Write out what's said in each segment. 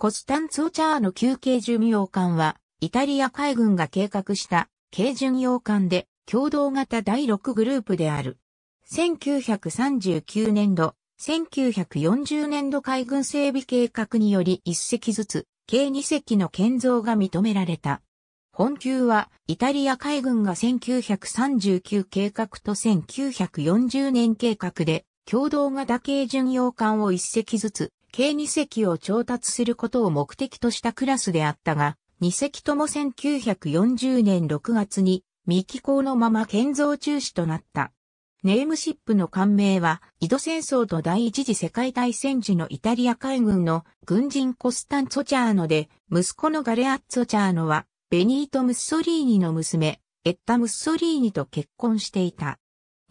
コスタンツォチャーの旧軽巡洋艦は、イタリア海軍が計画した軽巡洋艦で共同型第6グループである。1939年度、1940年度海軍整備計画により1隻ずつ、計2隻の建造が認められた。本級は、イタリア海軍が1939計画と1940年計画で、共同型軽巡洋艦を1隻ずつ、計2隻を調達することを目的としたクラスであったが、2隻とも1940年6月に未寄港のまま建造中止となった。ネームシップの艦名は、井戸戦争と第一次世界大戦時のイタリア海軍の軍人コスタン・ツォチャーノで、息子のガレアッツォチャーノは、ベニート・ムッソリーニの娘、エッタ・ムッソリーニと結婚していた。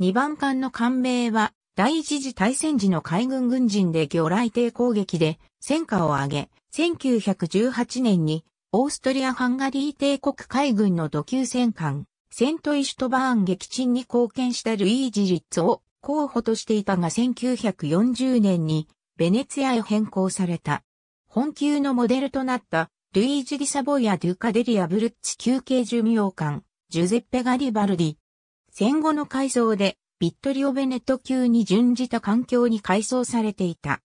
2番艦の艦名は、第一次大戦時の海軍軍人で魚雷艇攻撃で戦果を挙げ、1918年にオーストリア・ハンガリー帝国海軍の土級戦艦、セント・イシュトバーン撃沈に貢献したルイージ・リッツを候補としていたが1940年にベネツィアへ変更された。本級のモデルとなったルイージ・リサボイア・デュカデリア・ブルッツ休憩寿命艦、ジュゼッペ・ガリバルディ。戦後の改造でビットリオベネット級に準じた環境に改装されていた。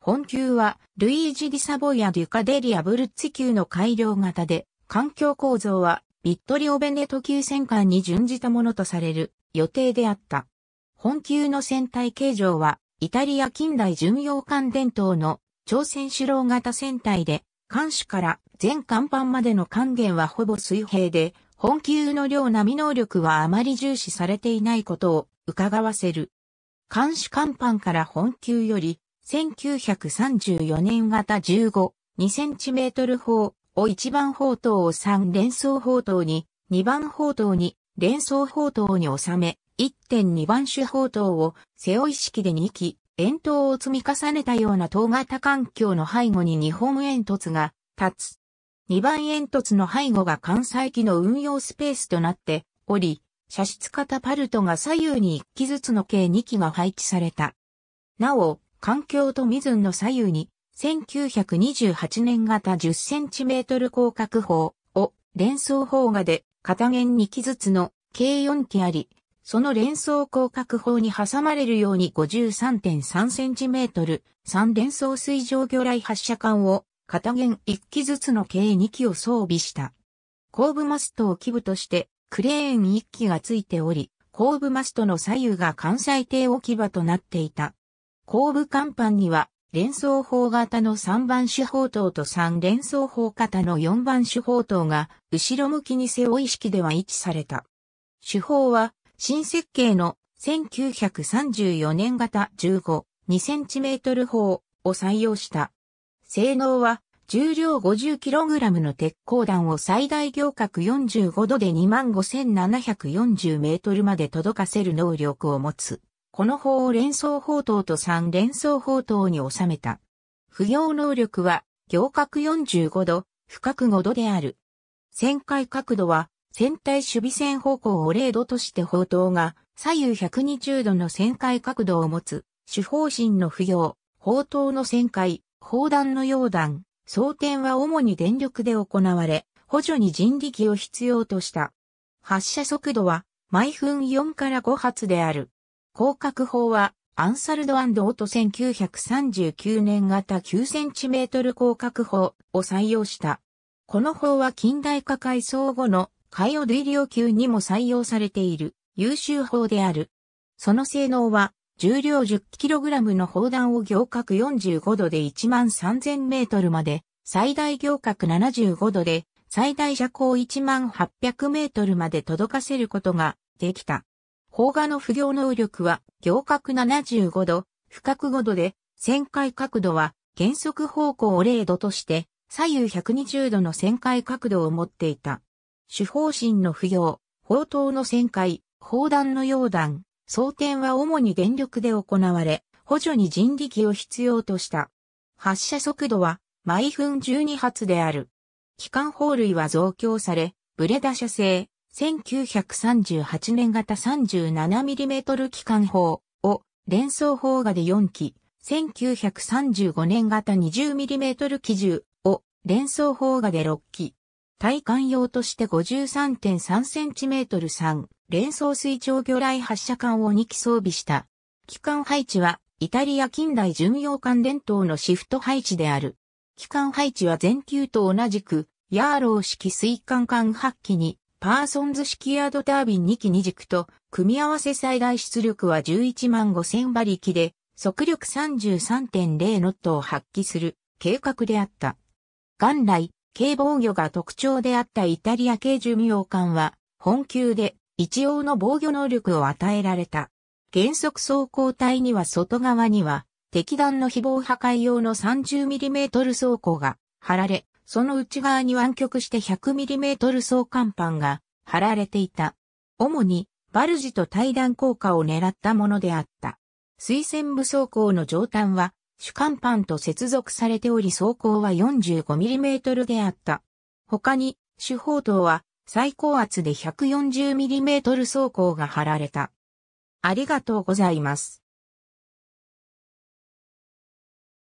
本級は、ルイージ・ディサボイア・デュカデリア・ブルッツ級の改良型で、環境構造は、ビットリオベネット級戦艦に準じたものとされる予定であった。本級の船体形状は、イタリア近代巡洋艦伝統の朝鮮主郎型船体で、艦首から全甲板までの艦弦はほぼ水平で、本級の量並能力はあまり重視されていないことを伺わせる。監視甲板から本級より、1934年型15、2センチメートル砲を1番砲塔を3連装砲塔に、2番砲塔に連装砲塔に収め、1.2番手砲塔を背負い式で2機、円筒を積み重ねたような塔型環境の背後に日本煙突が立つ。2番煙突の背後が関西機の運用スペースとなっており、射出型パルトが左右に1機ずつの計2機が配置された。なお、環境とミズンの左右に、1928年型 10cm 広角砲を連装砲画で片弦2機ずつの計4機あり、その連装広角砲に挟まれるように 53.3cm、3連装水上魚雷発射管を片弦1機ずつの計2機を装備した。後部マストを基部としてクレーン1機がついており、後部マストの左右が関西艇置き場となっていた。後部甲板には、連装砲型の3番手砲塔と3連装砲型の4番手砲塔が、後ろ向きに背負い式では位置された。手砲は、新設計の1934年型15、2センチメートル砲を採用した。性能は重量 50kg の鉄鋼弾を最大行角45度で2 5 7 4 0ルまで届かせる能力を持つ。この砲を連装砲塔と3連装砲塔に収めた。不要能力は行角45度、深く5度である。旋回角度は船体守備線方向を0度として砲塔が左右120度の旋回角度を持つ、主砲針の不要、砲塔の旋回、砲弾の溶弾、装填は主に電力で行われ、補助に人力を必要とした。発射速度は毎分4から5発である。広角砲はアンサルドオート1939年型9トル広角砲を採用した。この砲は近代化改装後の海洋類オ級にも採用されている優秀砲である。その性能は重量 10kg の砲弾を行角45度で1万3000メートルまで最大行角75度で、最大車高1800メートルまで届かせることができた。砲画の不行能力は行角75度、不角5度で、旋回角度は減速方向0度として、左右120度の旋回角度を持っていた。主方針の不行、砲塔の旋回、砲弾の溶弾、装填は主に電力で行われ、補助に人力を必要とした。発射速度は毎分12発である。機関砲類は増強され、ブレダ社製、1938年型 37mm 機関砲を連装砲画で4機、1935年型 20mm 機銃を連装砲画で6機、体艦用として 53.3cm3 連装水上魚雷発射管を2機装備した。機関配置はイタリア近代巡洋艦伝統のシフト配置である。機関配置は全球と同じく、ヤーロー式水管管8機に、パーソンズ式ヤードタービン2機2軸と、組み合わせ最大出力は11万5000馬力で、速力33.0ノットを発揮する計画であった。元来、軽防御が特徴であったイタリア系寿命艦は、本級で一応の防御能力を与えられた。原則走行体には外側には、敵弾の非防破壊用の 30mm 装甲が張られ、その内側に湾曲して 100mm 装甲板が張られていた。主にバルジと対弾効果を狙ったものであった。水戦部装甲の上端は主艦板と接続されており装甲は 45mm であった。他に主砲塔は最高圧で 140mm 装甲が張られた。ありがとうございます。